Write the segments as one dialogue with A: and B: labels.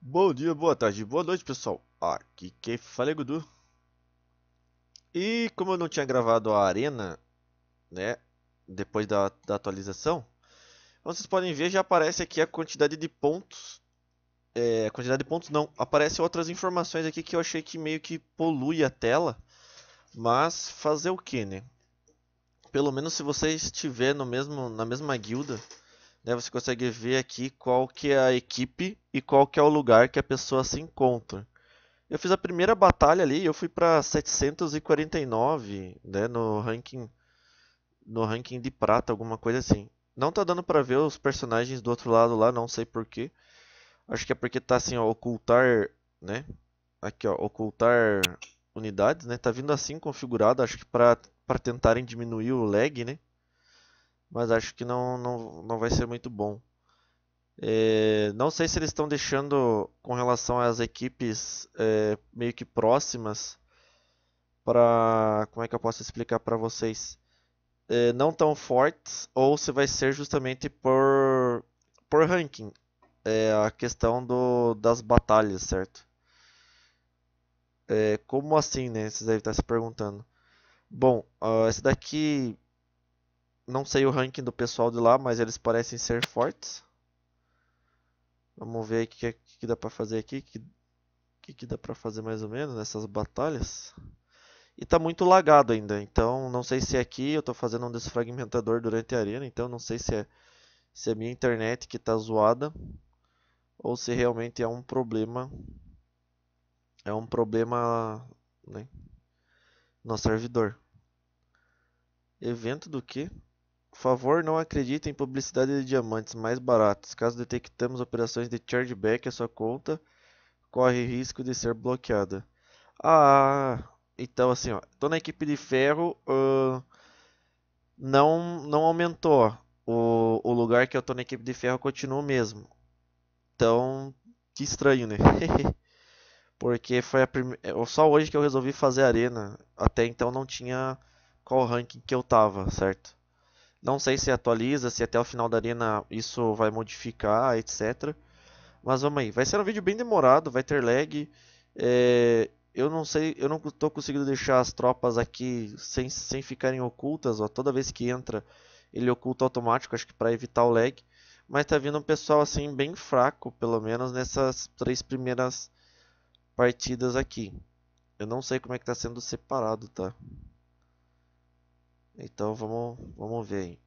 A: Bom dia, boa tarde, boa noite pessoal, aqui quem fala é Gudu E como eu não tinha gravado a arena, né, depois da, da atualização Vocês podem ver, já aparece aqui a quantidade de pontos é, Quantidade de pontos não, aparecem outras informações aqui que eu achei que meio que polui a tela Mas fazer o que, né? Pelo menos se você estiver no mesmo, na mesma guilda né, você consegue ver aqui qual que é a equipe e qual que é o lugar que a pessoa se encontra. Eu fiz a primeira batalha ali, eu fui para 749, né, no ranking no ranking de prata, alguma coisa assim. Não tá dando para ver os personagens do outro lado lá, não sei porquê. Acho que é porque tá assim, ó, ocultar, né? Aqui, ó, ocultar unidades, né? Tá vindo assim configurado, acho que para tentarem diminuir o lag, né? mas acho que não, não, não vai ser muito bom. É, não sei se eles estão deixando com relação às equipes é, meio que próximas para como é que eu posso explicar para vocês é, não tão fortes ou se vai ser justamente por por ranking é, a questão do, das batalhas certo é, como assim né vocês devem estar se perguntando bom uh, esse daqui não sei o ranking do pessoal de lá, mas eles parecem ser fortes. Vamos ver o que, que, que, dá pra fazer aqui. O que, que, que, dá pra fazer mais ou menos nessas batalhas. E tá muito lagado ainda, então não sei se é aqui eu tô fazendo um desfragmentador durante a arena, então não sei se é, se é minha internet que tá zoada ou se realmente é um problema é um problema né, no servidor. Evento do que? favor, não acredite em publicidade de diamantes mais baratos. Caso detectamos operações de chargeback à sua conta, corre risco de ser bloqueada. Ah, então assim, ó, tô na equipe de ferro, uh, não não aumentou. O, o lugar que eu tô na equipe de ferro continua o mesmo. Então, que estranho, né? Porque foi a primeira, é, só hoje que eu resolvi fazer arena. Até então não tinha qual ranking que eu tava, certo? Não sei se atualiza, se até o final da arena isso vai modificar, etc. Mas vamos aí. Vai ser um vídeo bem demorado, vai ter lag. É, eu não sei, eu não tô conseguindo deixar as tropas aqui sem, sem ficarem ocultas. Ó. Toda vez que entra, ele oculta automático, acho que para evitar o lag. Mas tá vindo um pessoal assim bem fraco, pelo menos nessas três primeiras partidas aqui. Eu não sei como é que tá sendo separado, tá? Então vamos, vamos ver aí.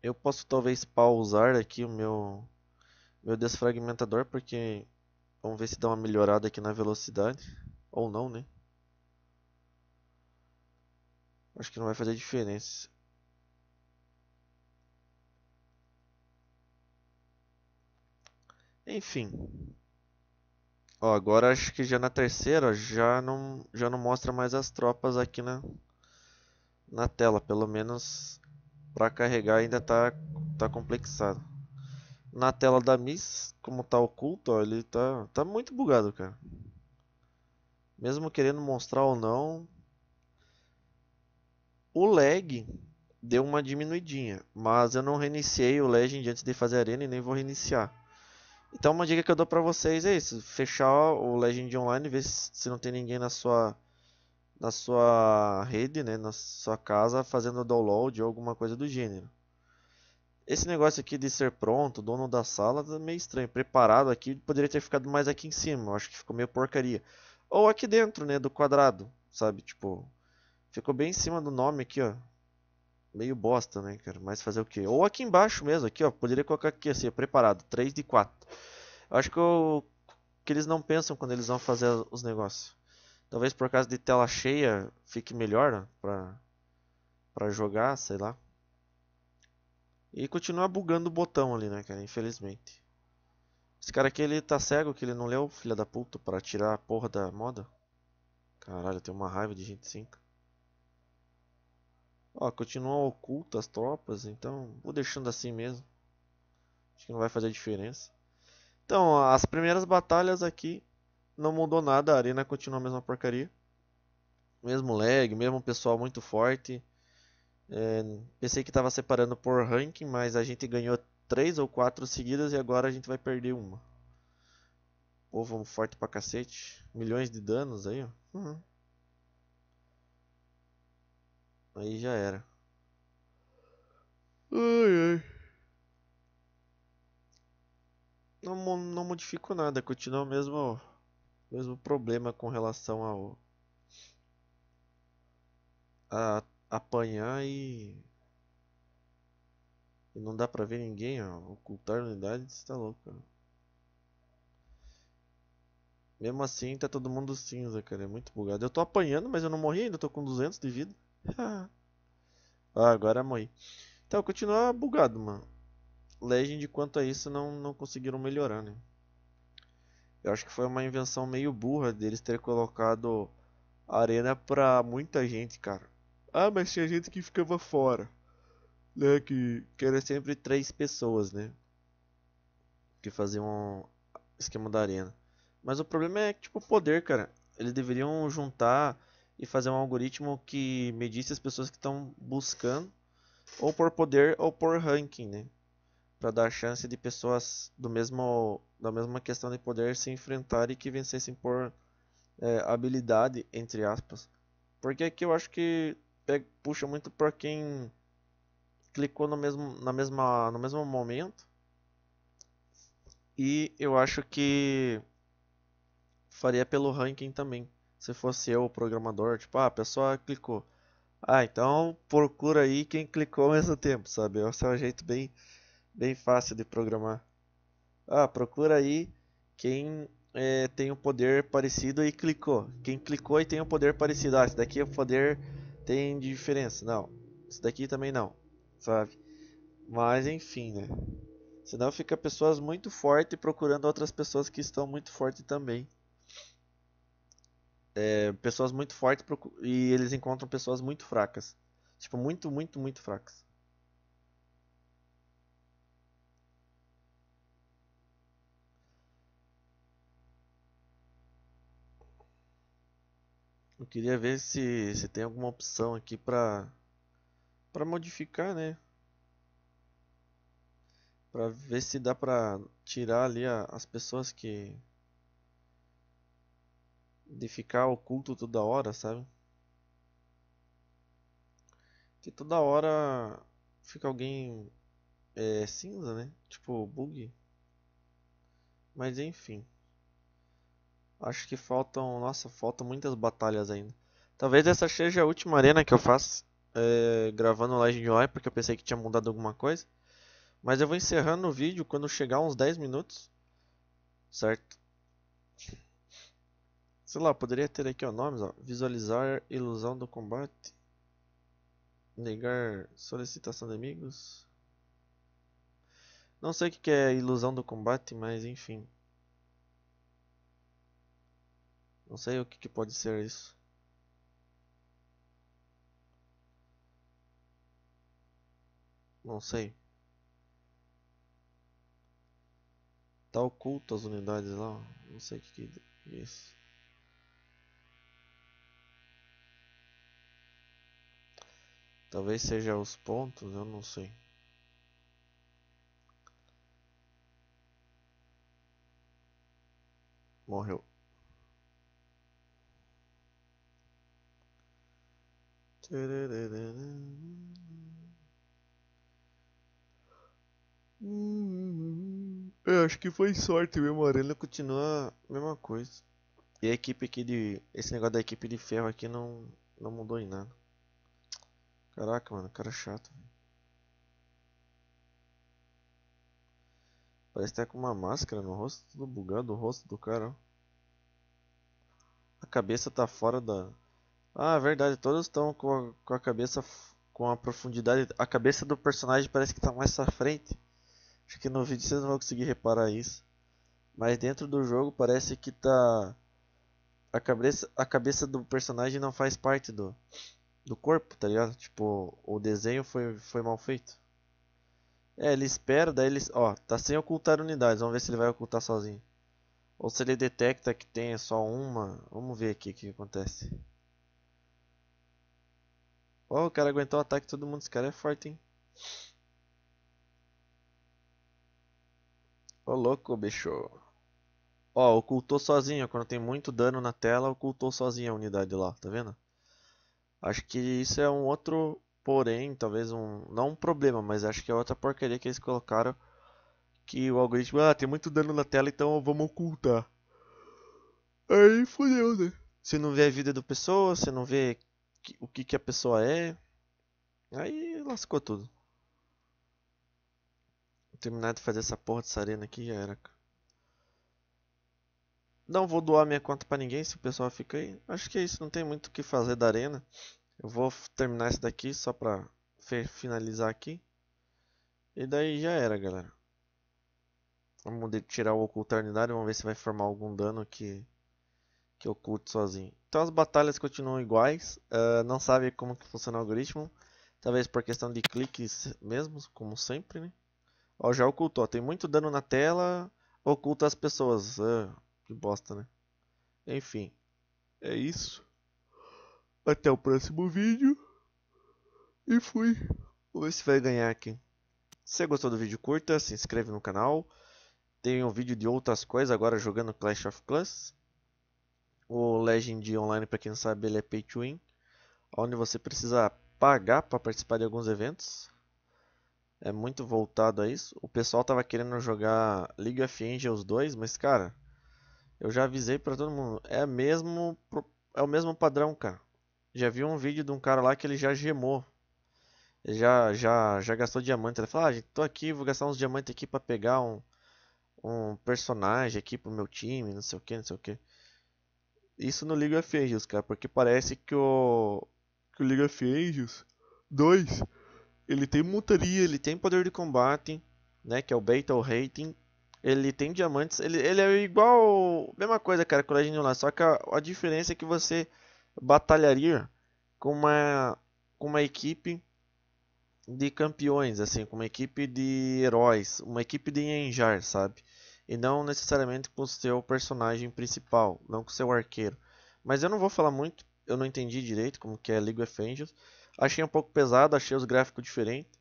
A: Eu posso talvez pausar aqui o meu, meu desfragmentador, porque vamos ver se dá uma melhorada aqui na velocidade. Ou não, né? Acho que não vai fazer diferença. Enfim. Ó, agora acho que já na terceira já não, já não mostra mais as tropas aqui na, na tela, pelo menos para carregar ainda está tá complexado. Na tela da Miss, como está oculto, ó, ele tá, tá muito bugado, cara. Mesmo querendo mostrar ou não, o lag deu uma diminuidinha, mas eu não reiniciei o Legend antes de fazer a arena e nem vou reiniciar. Então uma dica que eu dou pra vocês é isso, fechar o Legend online, ver se não tem ninguém na sua na sua rede, né, na sua casa, fazendo download ou alguma coisa do gênero. Esse negócio aqui de ser pronto, dono da sala, tá meio estranho. Preparado aqui, poderia ter ficado mais aqui em cima. Eu acho que ficou meio porcaria. Ou aqui dentro, né, do quadrado, sabe? Tipo, ficou bem em cima do nome aqui, ó. Meio bosta, né, cara? Mas fazer o quê? Ou aqui embaixo mesmo, aqui, ó. Poderia colocar aqui assim, preparado. 3 de 4. Eu acho que, eu, que eles não pensam quando eles vão fazer os negócios. Talvez por causa de tela cheia fique melhor pra, pra jogar, sei lá. E continua bugando o botão ali, né, cara? Infelizmente. Esse cara aqui, ele tá cego que ele não leu, filha da puta, pra tirar a porra da moda. Caralho, tem uma raiva de gente assim. Ó, continuam ocultas as tropas, então vou deixando assim mesmo. Acho que não vai fazer diferença. Então, as primeiras batalhas aqui não mudou nada, a arena continua a mesma porcaria. Mesmo lag, mesmo pessoal muito forte. É, pensei que estava separando por ranking, mas a gente ganhou 3 ou 4 seguidas e agora a gente vai perder uma. Povo forte pra cacete. Milhões de danos aí, ó. Uhum. Aí já era. Ai, ai. Não, não modificou nada, continua o mesmo mesmo problema com relação ao a apanhar e, e não dá pra ver ninguém, ó. ocultar unidade, está louco. Cara. Mesmo assim, tá todo mundo cinza, cara, é muito bugado. Eu tô apanhando, mas eu não morri ainda, tô com 200 de vida. ah, agora morri. Então, continua bugado, mano. Legend quanto a isso não, não conseguiram melhorar, né? Eu acho que foi uma invenção meio burra deles ter colocado arena pra muita gente, cara. Ah, mas tinha gente que ficava fora. Né? Que, que era sempre três pessoas, né? Que faziam um esquema da arena. Mas o problema é, tipo, o poder, cara. Eles deveriam juntar e fazer um algoritmo que medisse as pessoas que estão buscando. Ou por poder ou por ranking, né? para dar chance de pessoas do mesmo da mesma questão de poder se enfrentarem e que vencessem por é, habilidade entre aspas porque aqui eu acho que pega, puxa muito para quem clicou no mesmo na mesma no mesmo momento e eu acho que faria pelo ranking também se fosse eu o programador tipo ah, a pessoa clicou ah então procura aí quem clicou ao mesmo tempo sabe esse é um jeito bem bem fácil de programar. Ah, procura aí quem é, tem um poder parecido e clicou. Quem clicou e tem um poder parecido. Ah, esse daqui é o poder tem diferença. Não, esse daqui também não, sabe? Mas enfim, né? Senão fica pessoas muito fortes procurando outras pessoas que estão muito fortes também. É, pessoas muito fortes e eles encontram pessoas muito fracas. Tipo, muito, muito, muito fracas. Eu queria ver se, se tem alguma opção aqui para para modificar, né? Para ver se dá para tirar ali a, as pessoas que de ficar oculto toda hora, sabe? Que toda hora fica alguém é, cinza, né? Tipo bug. Mas enfim. Acho que faltam. Nossa, faltam muitas batalhas ainda. Talvez essa seja a última arena que eu faço é, gravando Legend of porque eu pensei que tinha mudado alguma coisa. Mas eu vou encerrando o vídeo quando chegar uns 10 minutos. Certo? Sei lá, poderia ter aqui ó, nomes, ó. Visualizar ilusão do combate. Negar solicitação de amigos. Não sei o que é ilusão do combate, mas enfim. Não sei o que, que pode ser isso. Não sei. Tá oculto as unidades lá. Não sei o que, que é isso. Talvez seja os pontos, eu não sei. Morreu. Hum, eu acho que foi sorte, meu Arena continua a mesma coisa. E a equipe aqui de. Esse negócio da equipe de ferro aqui não, não mudou em nada. Caraca, mano, cara chato. Parece que tá com uma máscara no rosto, tudo bugado o rosto do cara. A cabeça tá fora da. Ah, é verdade, todos estão com, com a, cabeça com a profundidade. A cabeça do personagem parece que está mais à frente. Acho que no vídeo vocês não vão conseguir reparar isso. Mas dentro do jogo parece que tá. A cabeça, a cabeça do personagem não faz parte do, do corpo, tá ligado? Tipo, o desenho foi, foi mal feito. É, ele espera, daí ele. Ó, tá sem ocultar unidades, vamos ver se ele vai ocultar sozinho. Ou se ele detecta que tem só uma. Vamos ver aqui o que acontece. Ó, oh, o cara aguentou o ataque todo mundo. Esse cara é forte, hein? Ô, oh, louco, bicho. Ó, oh, ocultou sozinho. Quando tem muito dano na tela, ocultou sozinho a unidade lá. Tá vendo? Acho que isso é um outro porém, talvez um... Não um problema, mas acho que é outra porcaria que eles colocaram. Que o algoritmo... Ah, tem muito dano na tela, então vamos ocultar. Aí fodeu, né? Você não vê a vida do pessoa, você não vê o que, que a pessoa é. Aí lascou tudo. terminar de fazer essa porra dessa arena aqui já era. Não vou doar minha conta para ninguém se o pessoal fica aí. Acho que é isso, não tem muito o que fazer da arena. Eu vou terminar esse daqui só pra finalizar aqui. E daí já era, galera. Vamos tirar o ocultar vamos ver se vai formar algum dano aqui que eu curto sozinho. Então as batalhas continuam iguais, uh, não sabe como que funciona o algoritmo, talvez por questão de cliques mesmo, como sempre, né? Ó, já ocultou, tem muito dano na tela, oculta as pessoas, uh, que bosta, né? Enfim, é isso. Até o próximo vídeo. E fui. Vou ver se vai ganhar aqui. Se gostou do vídeo, curta, se inscreve no canal. Tem um vídeo de outras coisas agora jogando Clash of Clans. O Legend Online, para quem não sabe, ele é pay to win, onde você precisa pagar para participar de alguns eventos. É muito voltado a isso. O pessoal tava querendo jogar League of Angels 2, mas cara, eu já avisei para todo mundo, é mesmo é o mesmo padrão, cara. Já vi um vídeo de um cara lá que ele já gemou. Ele já já já gastou diamante. Ele falou: "Ah, gente, tô aqui, vou gastar uns diamantes aqui para pegar um um personagem aqui pro meu time, não sei o que, não sei o que. Isso no League of Legends, cara, porque parece que o que o League of Legends 2 ele tem montaria, ele tem poder de combate, né, que é o Battle Rating. Ele tem diamantes, ele, ele é igual, mesma coisa, cara, com o Legend lá, só que a, a diferença é que você batalharia com uma com uma equipe de campeões, assim, com uma equipe de heróis, uma equipe de Enjar, sabe? e não necessariamente com o seu personagem principal, não com o seu arqueiro. Mas eu não vou falar muito, eu não entendi direito como que é League of Angels. Achei um pouco pesado, achei os gráficos diferentes.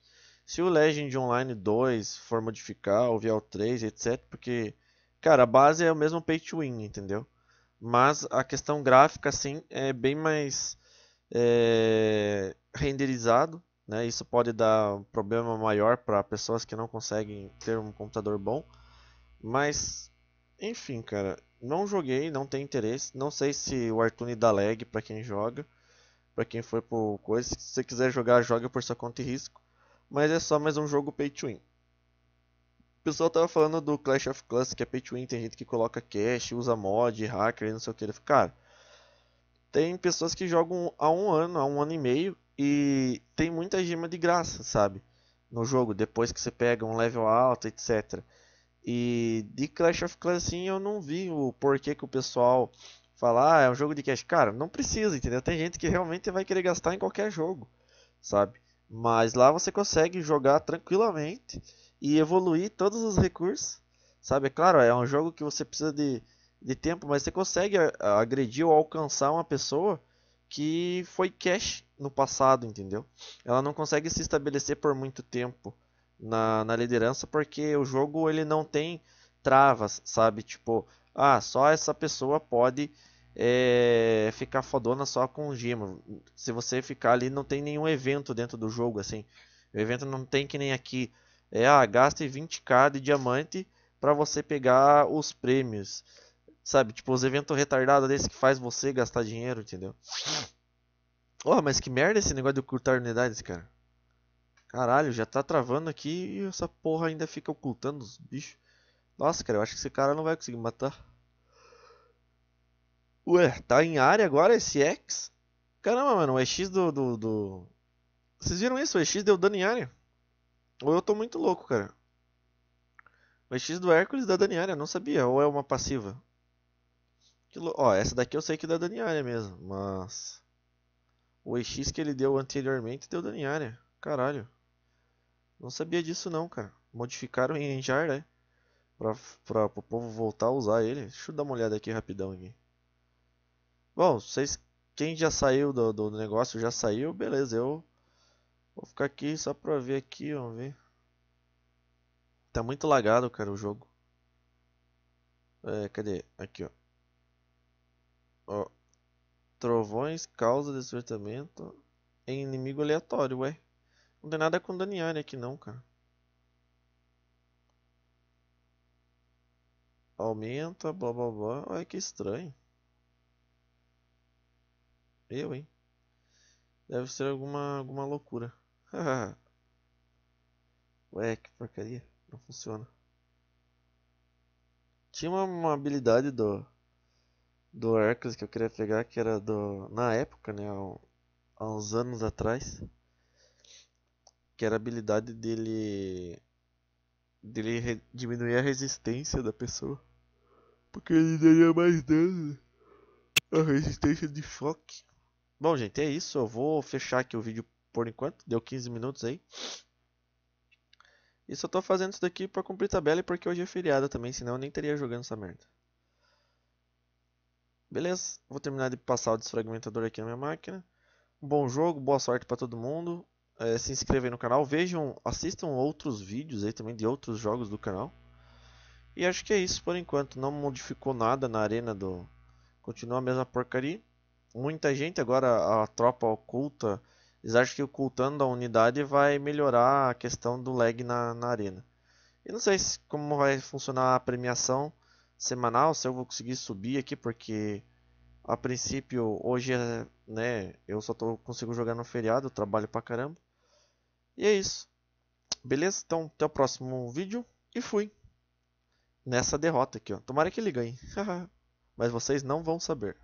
A: Se o Legend Online 2 for modificar, o VL3, etc, porque cara, a base é o mesmo pay to win, entendeu? Mas a questão gráfica sim é bem mais é, renderizado, né? Isso pode dar um problema maior para pessoas que não conseguem ter um computador bom. Mas, enfim, cara, não joguei, não tem interesse. Não sei se o Artune dá lag para quem joga, para quem foi por coisa. Se você quiser jogar, joga por sua conta e risco. Mas é só mais um jogo pay to win. O pessoal tava falando do Clash of Clans, que é pay to win, tem gente que coloca cash, usa mod, hacker, não sei o que. Cara, tem pessoas que jogam há um ano, há um ano e meio, e tem muita gema de graça, sabe? No jogo, depois que você pega um level alto, etc. E de Clash of Clans, sim, eu não vi o porquê que o pessoal fala, ah, é um jogo de cash. Cara, não precisa, entendeu? Tem gente que realmente vai querer gastar em qualquer jogo, sabe? Mas lá você consegue jogar tranquilamente e evoluir todos os recursos, sabe? É claro, é um jogo que você precisa de, de tempo, mas você consegue agredir ou alcançar uma pessoa que foi cash no passado, entendeu? Ela não consegue se estabelecer por muito tempo na, na liderança, porque o jogo ele não tem travas, sabe? Tipo, ah, só essa pessoa pode é, ficar fodona só com o Gima. Se você ficar ali, não tem nenhum evento dentro do jogo, assim. O evento não tem que nem aqui. É, ah, gaste 20k de diamante para você pegar os prêmios. Sabe, tipo, os eventos retardados desse que faz você gastar dinheiro, entendeu? Oh, mas que merda esse negócio de ocultar unidades, cara. Caralho, já tá travando aqui e essa porra ainda fica ocultando os bichos. Nossa, cara, eu acho que esse cara não vai conseguir matar. Ué, tá em área agora esse X? Caramba, mano, o EX do, do, do... Vocês viram isso? O EX deu dano em área. Ou eu tô muito louco, cara. O EX do Hércules dá dano em área, não sabia. Ou é uma passiva? Lo... Ó, essa daqui eu sei que dá dano em área mesmo, mas... O EX que ele deu anteriormente deu dano em área. Caralho. Não sabia disso não, cara. Modificaram em Enjar, né? Pra, pra, pra o povo voltar a usar ele. Deixa eu dar uma olhada aqui rapidão aqui. Bom, vocês. Quem já saiu do, do negócio já saiu, beleza. Eu vou ficar aqui só pra ver aqui, vamos ver. Tá muito lagado, cara, o jogo. É, cadê? Aqui, ó. Ó. Trovões, causa despertamento em inimigo aleatório, ué. Não tem nada com Daniele aqui não, cara. Aumenta, blá blá blá. Olha que estranho. Eu, hein? Deve ser alguma, alguma loucura. Ué, que porcaria. Não funciona. Tinha uma, uma habilidade do do Hercules que eu queria pegar, que era do na época, né, há, há uns anos atrás, que era a habilidade dele dele diminuir a resistência da pessoa, porque ele daria mais dano a resistência de choque. Bom, gente, é isso. Eu vou fechar aqui o vídeo por enquanto. Deu 15 minutos aí. E só tô fazendo isso daqui pra cumprir tabela e porque hoje é feriado também, senão eu nem teria jogando essa merda. Beleza, vou terminar de passar o desfragmentador aqui na minha máquina. bom jogo, boa sorte para todo mundo é, se inscrever no canal, vejam, assistam outros vídeos aí também de outros jogos do canal. E acho que é isso por enquanto, não modificou nada na arena do... Continua a mesma porcaria. Muita gente agora, a tropa oculta, eles acham que ocultando a unidade vai melhorar a questão do lag na, na arena. E não sei se, como vai funcionar a premiação semanal, se eu vou conseguir subir aqui, porque a princípio hoje é, né, eu só tô, consigo jogar no feriado, eu trabalho pra caramba. E é isso. Beleza? Então, até o próximo vídeo. E fui. Nessa derrota aqui, ó. Tomara que ele ganhe. Mas vocês não vão saber.